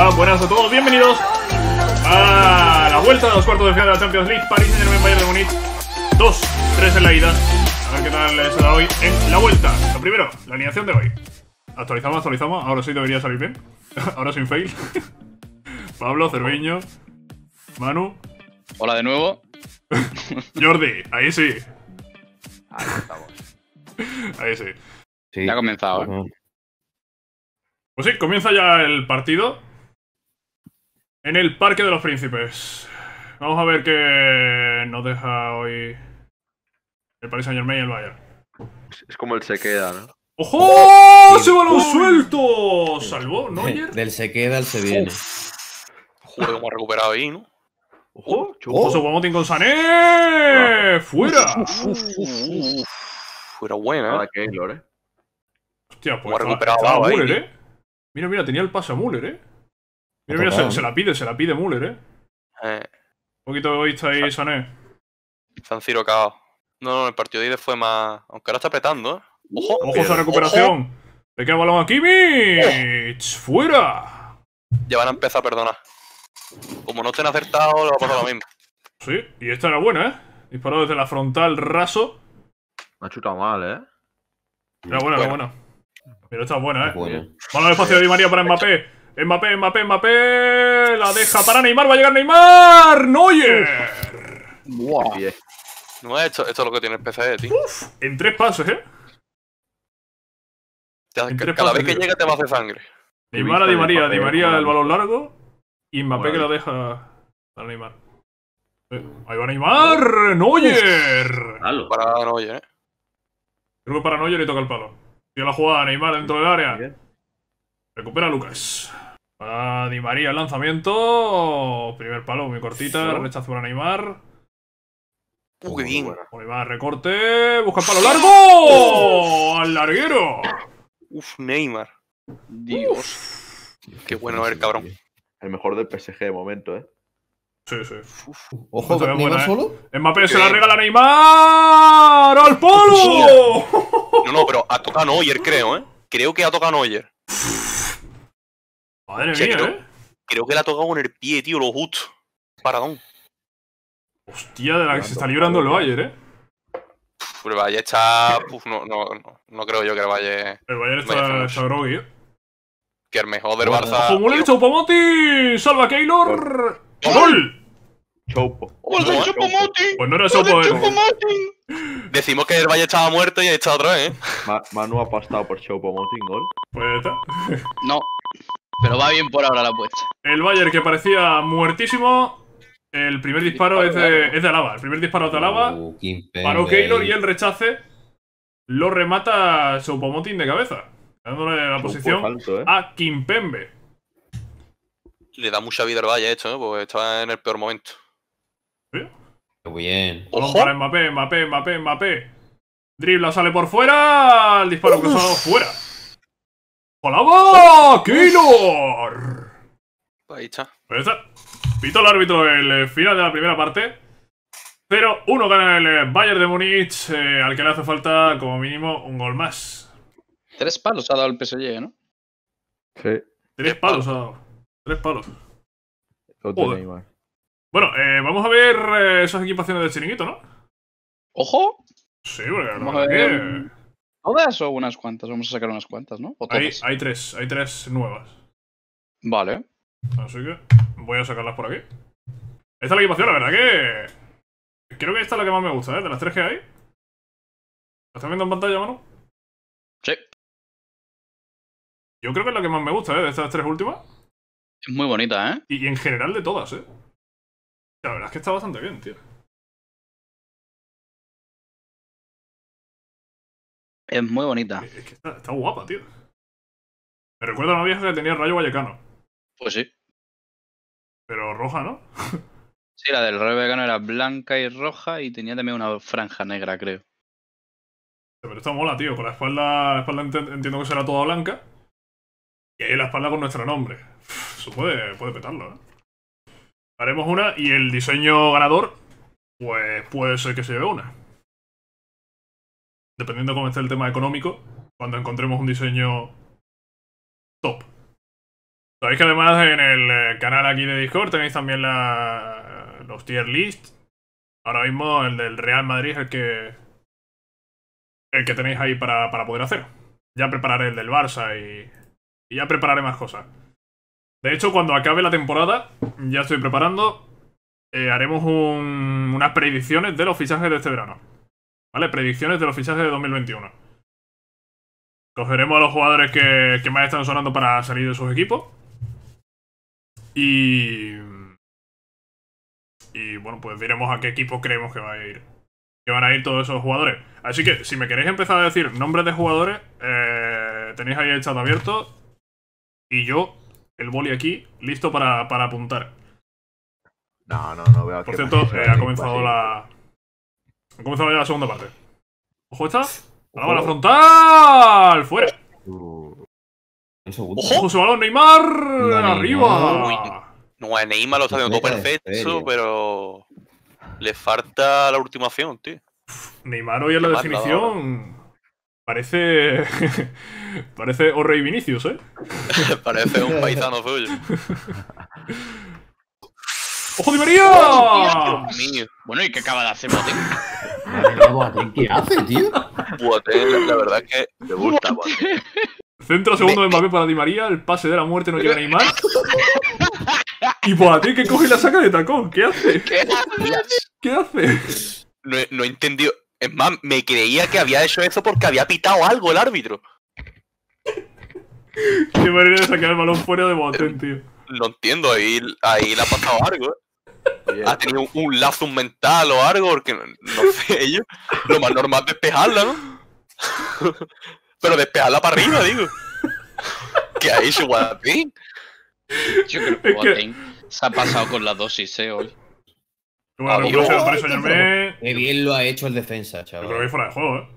Ah, buenas a todos, bienvenidos a la vuelta de los cuartos de final de la Champions League. París en el Bayern de Munich, 2, 3 en la ida. A ver qué tal se da hoy en la vuelta. Lo primero, la alineación de hoy. Actualizamos, actualizamos. Ahora sí debería salir bien. Ahora sin fail. Pablo, Cerviño, Manu. Hola de nuevo. Jordi, ahí sí. Ahí estamos. Ahí sí. sí. Ya ha comenzado, ¿eh? Pues sí, comienza ya el partido. En el Parque de los Príncipes. Vamos a ver qué nos deja hoy el Paris Saint Germain y el Bayern. Es como el se queda, ¿no? ¡Ojo! Se va lo suelto! ¿Salvó Neuer? Del se queda al se viene. Joder, cómo ha recuperado ahí, ¿no? ¡Ojo! ¡Chuposo guamotín con Sané! Ah. ¡Fuera! Fuera buena, ¿eh? Keylor, ¿eh? Hostia, pues. ha recuperado a Müller, ¿eh? Mira, mira, tenía el pase a Müller, ¿eh? Mira, mira, se, la pide, se la pide Müller, ¿eh? eh. Un poquito egoísta ahí, Sané. San Ciro caos. No, no, el partido de fue más. Aunque ahora está apretando, ¿eh? ¡Ojo! ¡Ojo esa recuperación! ¡Le queda balón a Kimmich! ¡Fuera! Ya van a empezar a perdonar. Como no te han acertado, lo va a lo mismo. Sí, y esta era buena, ¿eh? Disparado desde la frontal, raso. Me ha chutado mal, ¿eh? Era buena, era buena. Pero esta es buena, ¿eh? Bueno. de espacio de Di María para Mbappé. Mbappé, Mbappé, Mbappé. La deja para Neymar. Va a llegar Neymar. Neuer. Buah. No, esto, esto es lo que tiene el PCE, tío. Uf, en tres pasos, ¿eh? cada vez que llega te va a hacer sangre. Neymar a Di María. Di María el balón largo. Y Mbappé que la deja para Neymar. Eh, ahí va Neymar. Neuer. Para Neuer, ¿eh? Creo que para Neuer le toca el palo. Tiene la jugada Neymar dentro del área. Recupera a Lucas. Ah, Di María, lanzamiento. Primer palo, muy cortita. Rechazo para Neymar. Uh, qué bien. Neymar, recorte. Busca el palo largo. Al larguero. Uf, Neymar. Dios. qué bueno ver, cabrón. El mejor del PSG de momento, ¿eh? Sí, sí. Ojo, Neymar eh. solo. ¿eh? se la regala Neymar. ¡Al polo! no, no, pero ha tocado Neuer, creo, ¿eh? Creo que ha tocado Neuer. Madre mía, creo, ¿eh? Creo que le ha tocado en el pie, tío, lo justo. Paradón. Hostia, de la que se está librando el Bayern, ¿eh? Pero el Bayern está. no, no, no, no, creo yo que el Bayern. El Bayern está, está ¿eh? Que el mejor del Barça. ¡Como le he ¡Salva Keylor! ¡Gol! Chopo. ¡Oh, el Chopo Pues no era Decimos que el Valle estaba muerto y ha está otra vez, ¿eh? Manu ha pasado por Chopo gol. Pues está. no. Pero va bien por ahora la apuesta. El Bayer que parecía muertísimo. El primer disparo, es, de, es, de, Alaba. El primer disparo es de Alaba. Oh, uh, paró Keylor y el rechace lo remata Sopomotin de cabeza. Dándole la posición eh. a Kimpembe. Le da mucha vida al Valle esto, ¿eh? porque estaba en el peor momento. Qué bien. Para Mbappé, Mbappé, Mbappé, Mbappé. Dribla, sale por fuera. El disparo cruzado fuera. ¡Hola, ¡Keylor! Ahí está. Ahí está. Pito el árbitro el eh, final de la primera parte. 0-1 gana el eh, Bayern de Múnich, eh, al que le hace falta como mínimo un gol más. Tres palos ha dado el PSG, ¿no? Sí. Tres palos ha dado. Tres palos. Otro bueno, eh, vamos a ver eh, esas equipaciones de chiringuito, ¿no? ¡Ojo! Sí, porque a ver. Que... ¿Todas o unas cuantas? Vamos a sacar unas cuantas, ¿no? hay, tres, hay tres nuevas. Vale. Así que voy a sacarlas por aquí. Esta es la equipación, la verdad que... Creo que esta es la que más me gusta, ¿eh? De las tres que hay. ¿La estás viendo en pantalla, mano? Sí. Yo creo que es la que más me gusta, ¿eh? De estas tres últimas. Es muy bonita, ¿eh? y en general de todas, ¿eh? La verdad es que está bastante bien, tío. Es muy bonita. Es que está, guapa, tío. Me recuerda a una vieja que tenía el Rayo Vallecano. Pues sí. Pero roja, ¿no? sí, la del Rayo Vallecano era blanca y roja y tenía también una franja negra, creo. Pero está mola, tío. Con la espalda, espalda entiendo que será toda blanca. Y ahí la espalda con nuestro nombre. Eso puede, puede petarlo, ¿eh? Haremos una y el diseño ganador, pues puede ser que se lleve una. Dependiendo de cómo esté el tema económico, cuando encontremos un diseño top. Sabéis que además en el eh, canal aquí de Discord tenéis también los tier list. Ahora mismo el del Real Madrid es el que, el que tenéis ahí para, para poder hacer. Ya prepararé el del Barça y, y ya prepararé más cosas. De hecho, cuando acabe la temporada, ya estoy preparando, eh, haremos unas predicciones de los fichajes de este verano. ¿Vale? Predicciones de los fichajes de 2021. Cogeremos a los jugadores que, más están sonando para salir de sus equipos. Y... Y bueno, pues diremos a qué equipo creemos que va a ir. Que van a ir todos esos jugadores. Así que, si me queréis empezar a decir nombres de jugadores, eh, tenéis ahí el chat abierto. Y yo el boli aquí, listo para, para apuntar. No, no, no veo. Por cierto, eh, ha comenzado la. Ha comenzado ya la segunda parte. Ojo esta. A la bala frontal. Fuera. Uh, Ojo, su balón, Neymar. arriba. No, Neymar lo está haciendo todo perfecto, pero. Le falta la última acción, tío. Neymar hoy en la definición. Parece. Parece o Rey Vinicius, ¿eh? Parece un paisano suyo. ¡Ojo de María! bueno, ¿y qué acaba de hacer Boateng? ¿qué hace, tío? la verdad es que me gusta Boateng. Centro segundo de Mbappé para Di María, el pase de la muerte no llega ni más. Y Boateng que coge y la saca de tacón, ¿qué hace? ¿Qué hace? No, no entendido Es más, me creía que había hecho eso porque había pitado algo el árbitro. Qué manera de sacar el balón fuera de Boateng, tío. Lo entiendo, ahí, ahí le ha pasado algo, ¿eh? Ha tenido un, lazo mental o algo, porque no, sé ellos. Lo más normal es despejarla, ¿no? Pero despejarla para arriba, digo. ¿Qué ha hecho Boateng? Yo creo que Boateng se ha pasado con la dosis, ¿eh? Hoy. Bueno, ah, Qué bien lo ha hecho el defensa, chaval. Yo creo que fuera de juego, ¿eh?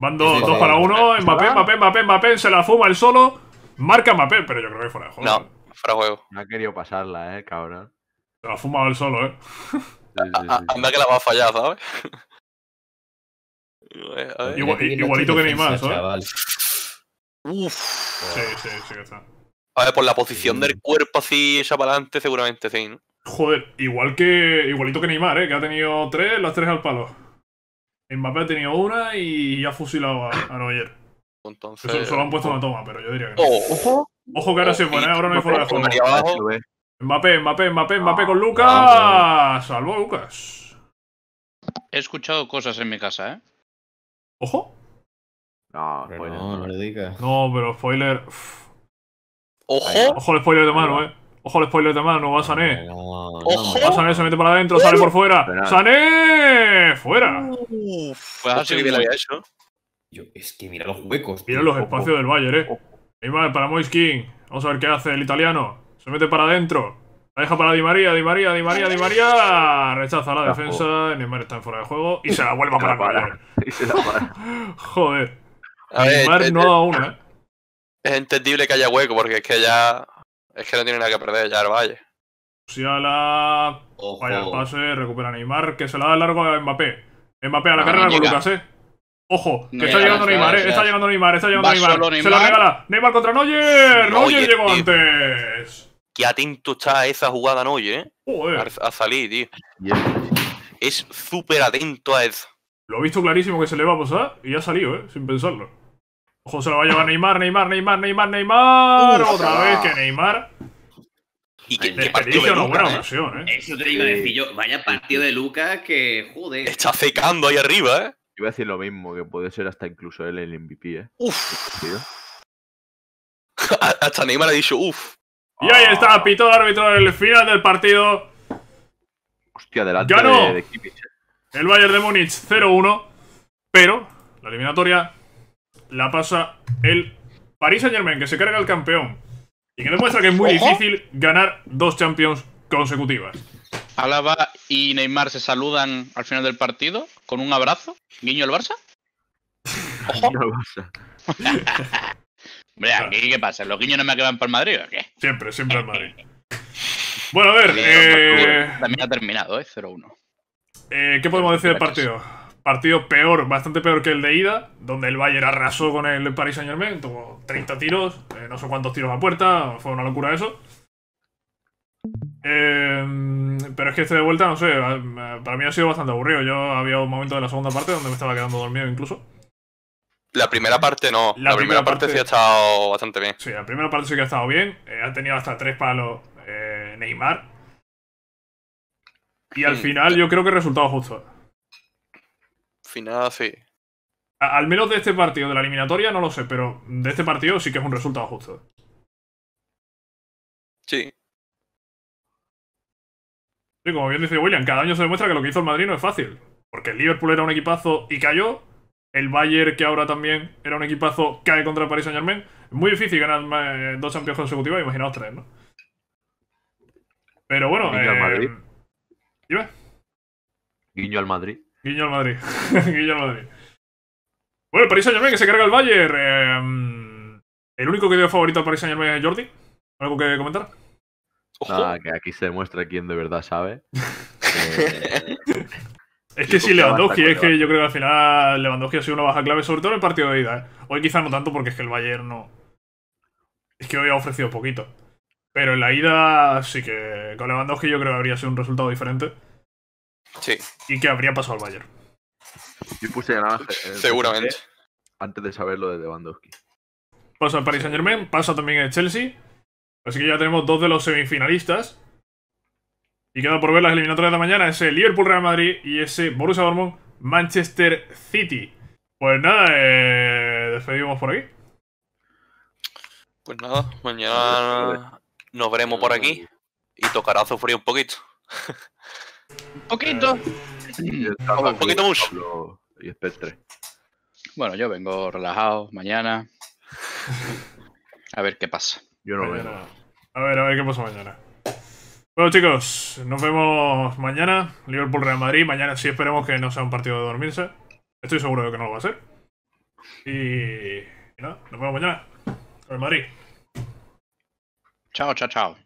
Mando dos, para uno, Mbappé, Mbappé, Mbappé, Mbappé, Mbappé, se la fuma el solo. Marca Mbappé, pero yo creo que fuera de juego. No, fuera de juego. No ha querido pasarla, eh, cabrón. Se la ha fumado él solo, eh. Sí, sí, Anda que la va a fallar, ¿sabes? igualito que Neymar, ¿sabes? Uf. Sí, sí, sí que está. A ver, por la posición del cuerpo así esa para adelante, seguramente sí, Joder, igual que, igualito que Neymar, ¿eh? Que ha tenido tres, las tres al palo. Mbappé ha tenido una y ha fusilado a, a Neuer. Entonces, lo han puesto en toma, pero yo diría que no. Oh, ojo. Ojo que ahora se pone, ahora no hay fuera de juego. Mbappé, Mbappé, Mbappé, ah, Mbappé con Lucas. Salvo a Lucas. He escuchado cosas en mi casa, ¿eh? Ojo. No, No, no le digas. No, pero spoiler. Ojo. Ojo el spoiler de mano, ¿eh? Ojo el spoiler de mano, va Sané. No, no, Ojo. Va Sané, se mete para adentro, sale por fuera. Sané, fuera. Pues es que mira los huecos. Mira los espacios del Bayern, eh. Neymar para Moiskin. Vamos a ver qué hace el italiano. Se mete para adentro. La deja para Di María, Di María, Di María, Di María. Rechaza la defensa. Neymar está en fuera de juego. Y se la vuelve a parar. Y se la para. Joder. A ver, Neymar no da una, ¿eh? Es entendible que haya hueco porque es que ya. Es que no tiene nada que perder ya el Valle. Si a la. Ojo. Vaya el pase, recupera a Neymar, que se la da largo a Mbappé. Mbappé a la ah, carrera con Lucas, eh. Ojo, que eh, está, llegando Neymar, está llegando Neymar, está llegando Neymar, Se la regala. Neymar contra Neuer. Neuer llegó antes. Qué atento está esa jugada Neuer, eh. A, salir, tío. Es súper atento a eso. Lo he visto clarísimo que se le va a pasar y ha salido, eh, sin pensarlo. Ojo, se lo va a llevar Neymar, Neymar, Neymar, Neymar, Neymar. Otra vez que Neymar. Y que, que partido buena eh. eh. Eso te iba a decir yo. Vaya partido de Lucas que, joder. Está secando ahí arriba, eh. Iba a decir lo mismo, que puede ser hasta incluso él el MVP, ¿eh? Uf. hasta Neymar ha dicho, uff. Y ahí está, ah. pito árbitro en el final del partido. Hostia, adelante de, ¿eh? El Bayern de Múnich 0-1, pero la eliminatoria la pasa el Paris Saint-Germain, que se carga el campeón. Y que demuestra que es muy difícil ganar dos Champions consecutivas. Alaba y Neymar se saludan al final del partido con un abrazo. Guiño al Barça. al Barça. Hombre, qué pasa, los guiños no me acaban para el Madrid, ¿o qué? Siempre, siempre al Madrid. Bueno, a ver. También eh, ha terminado, ¿eh? 0-1. Eh, 0 1 qué podemos decir del partido? Partido peor, bastante peor que el de ida, donde el Bayern arrasó con el Paris Saint Germain, tuvo 30 tiros, eh, no sé cuántos tiros a puerta, fue una locura eso. Em, pero es que este de vuelta, no sé, para mí ha sido bastante aburrido. Yo había un momento de la segunda parte donde me estaba quedando dormido incluso. La primera parte no, la, primera, parte, sí ha estado bastante bien. Sí, la primera parte sí que ha estado bien. Eh, ha tenido hasta tres palos eh, Neymar. Y al mm, final yo creo que resultado justo. Final sí. al menos de este partido, de la eliminatoria, no lo sé, pero de este partido sí que es un resultado justo. Sí, Sí, como bien dice William, cada año se demuestra que lo que hizo el Madrid no es fácil. Porque el Liverpool era un equipazo y cayó. El Bayern, que ahora también era un equipazo, cae contra el Paris Saint Germain. Es muy difícil ganar eh, dos Champions consecutivos, imaginaos tres, ¿no? Pero bueno. Guiño al eh, Madrid. Guiño al Madrid. Guiño al Madrid. Guiño al Madrid. Bueno, el Paris Saint Germain que se carga el Bayern. Eh, mm, el único que dio favorito al Paris Saint Germain es Jordi. ¿Algo que comentar? Nada, que aquí se demuestra quién de verdad sabe. es que sí, Lewandowski, es que yo creo que al final Lewandowski ha sido una baja clave, sobre todo en el partido de ida. ¿eh? Hoy quizá no tanto porque es que el Bayern no. Es que hoy ha ofrecido poquito. Pero en la ida sí que con Lewandowski yo creo que habría sido un resultado diferente. Sí. Y que habría pasado al Bayern. Yo puse nada eh, eh, Seguramente. Antes de saber lo de Lewandowski. Pasa al Paris Saint Germain, pasa también el Chelsea. Así que ya tenemos dos de los semifinalistas. Y queda por ver las eliminatorias de mañana. Ese Liverpool-Real Madrid y ese Borussia Dortmund-Manchester City. Pues nada, eh, despedimos por aquí. Pues nada, mañana nos veremos por aquí. Y tocará sufrir un poquito. Eh, un poquito. un poquito mucho. Y Bueno, yo vengo relajado mañana. A ver qué pasa. Yo no A ver, a ver qué pasa mañana. Bueno chicos, nos vemos mañana. Liverpool Real Madrid. Mañana sí esperemos que no sea un partido de dormirse. Estoy seguro de que no lo va a ser. Y, nada, nos vemos mañana. Real Madrid. Chao, chao, chao.